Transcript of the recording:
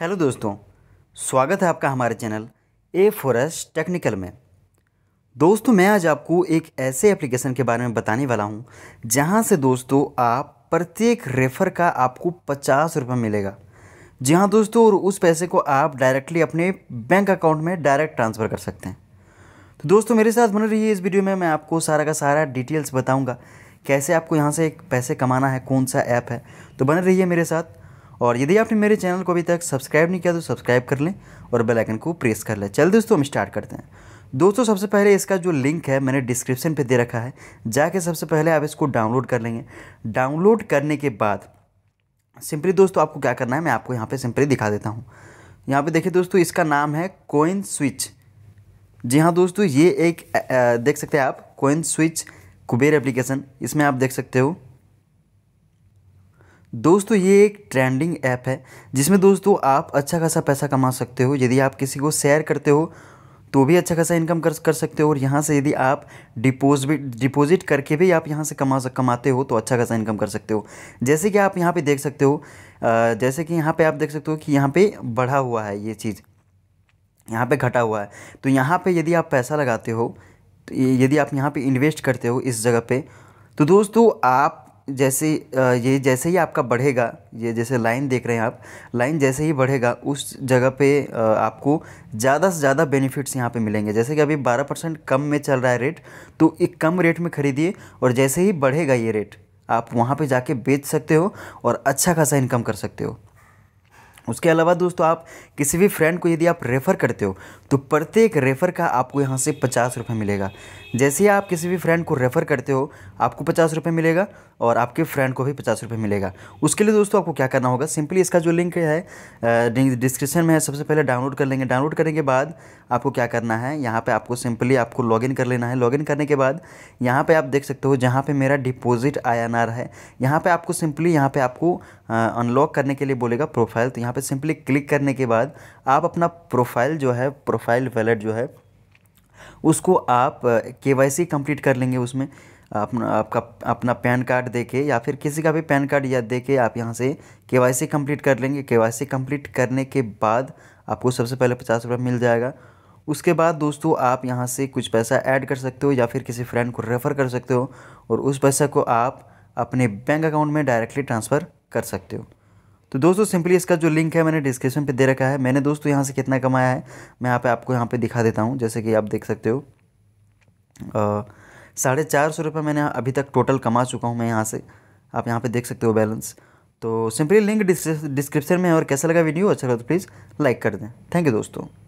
hello दोस्तों स्वागत है आपका हमारे चैनल ए फॉरेस्ट टेक्निकल में दोस्तों मैं आज आपको एक ऐसे एप्लीकेशन के बारे में बताने वाला हूं जहां से दोस्तों आप प्रत्येक रेफर का आपको पचास रुपये मिलेगा जी हाँ दोस्तों और उस पैसे को आप डायरेक्टली अपने बैंक अकाउंट में डायरेक्ट ट्रांसफ़र कर सकते हैं तो दोस्तों मेरे साथ बने रहिए इस वीडियो में मैं आपको सारा का सारा डिटेल्स बताऊँगा कैसे आपको यहाँ से पैसे कमाना है कौन सा ऐप है तो बने रहिए मेरे साथ और यदि आपने मेरे चैनल को अभी तक सब्सक्राइब नहीं किया तो सब्सक्राइब कर लें और बेल आइकन को प्रेस कर लें चल दोस्तों हम स्टार्ट करते हैं दोस्तों सबसे पहले इसका जो लिंक है मैंने डिस्क्रिप्शन पे दे रखा है जाके सबसे पहले आप इसको डाउनलोड कर लेंगे डाउनलोड करने के बाद सिंपली दोस्तों आपको क्या करना है मैं आपको यहाँ पे सिंपली दिखा देता हूँ यहाँ पे देखिए दोस्तों इसका नाम है कोइन स्विच जी हाँ दोस्तों ये एक आ, देख सकते हैं आप कोइन स्विच कुबेर एप्लीकेशन इसमें आप देख सकते हो दोस्तों ये एक ट्रेंडिंग ऐप है जिसमें दोस्तों आप अच्छा खासा पैसा कमा सकते हो यदि आप किसी को शेयर करते हो तो भी अच्छा खासा इनकम कर कर सकते हो और यहाँ से यदि आप डिपोजिट डिपोज़िट करके भी आप यहाँ से कमा सक कमाते हो तो अच्छा खासा इनकम कर सकते हो जैसे कि आप यहाँ पे देख सकते हो जैसे कि यहाँ पे आप देख सकते हो कि यहाँ पे बढ़ा हुआ है ये चीज़ यहाँ पे घटा हुआ है तो यहाँ पे यदि आप पैसा लगाते हो तो यदि आप यहाँ पर इन्वेस्ट करते हो इस जगह पर तो दोस्तों आप जैसे ये जैसे ही आपका बढ़ेगा ये जैसे लाइन देख रहे हैं आप लाइन जैसे ही बढ़ेगा उस जगह पे आपको ज़्यादा से ज़्यादा बेनिफिट्स यहाँ पे मिलेंगे जैसे कि अभी 12 परसेंट कम में चल रहा है रेट तो एक कम रेट में ख़रीदिए और जैसे ही बढ़ेगा ये रेट आप वहाँ पे जाके बेच सकते हो और अच्छा खासा इनकम कर सकते हो उसके अलावा दोस्तों आप किसी भी फ्रेंड को यदि आप रेफ़र करते हो तो प्रत्येक रेफ़र का आपको यहाँ से पचास रुपये मिलेगा जैसे ही आप किसी भी फ्रेंड को रेफ़र करते हो आपको पचास रुपये मिलेगा और आपके फ्रेंड को भी पचास रुपये मिलेगा उसके लिए दोस्तों आपको क्या करना होगा सिंपली इसका जो लिंक है डिस्क्रिप्शन में है सबसे पहले डाउनलोड कर लेंगे डाउनलोड करने के बाद आपको क्या करना है यहाँ पर आपको सिंपली आपको लॉगिन कर लेना है लॉगिन करने के बाद यहाँ पर आप देख सकते हो जहाँ पर मेरा डिपोज़िट आई है यहाँ पर आपको सिंपली यहाँ पर आपको अनलॉक करने के लिए बोलेगा प्रोफाइल तो यहाँ पे सिंपली क्लिक करने के बाद आप अपना प्रोफाइल जो है प्रोफाइल वैलेट जो है उसको आप के वाई सी कम्प्लीट कर लेंगे उसमें अपना आपका अपना पैन कार्ड दे के या फिर किसी का भी पैन कार्ड या दे के आप यहाँ से के वाई सी कम्प्लीट कर लेंगे के वाई सी कम्प्लीट करने के बाद आपको सबसे पहले पचास रुपये मिल जाएगा उसके बाद दोस्तों आप यहाँ से कुछ पैसा ऐड कर सकते हो या फिर किसी फ्रेंड को रेफ़र कर सकते हो और उस पैसा को आप अपने बैंक अकाउंट में डायरेक्टली ट्रांसफ़र कर सकते हो तो दोस्तों सिंपली इसका जो लिंक है मैंने डिस्क्रिप्शन पे दे रखा है मैंने दोस्तों यहाँ से कितना कमाया है मैं यहाँ पे आपको यहाँ पे दिखा देता हूँ जैसे कि आप देख सकते हो साढ़े चार सौ रुपये मैंने अभी तक टोटल कमा चुका हूँ मैं यहाँ से आप यहाँ पर देख सकते हो बैलेंस तो सिंपली लिंक डिस्क्रिप्शन में है और कैसा लगा वीडियो अच्छा लगा तो प्लीज़ लाइक कर दें थैंक यू दोस्तों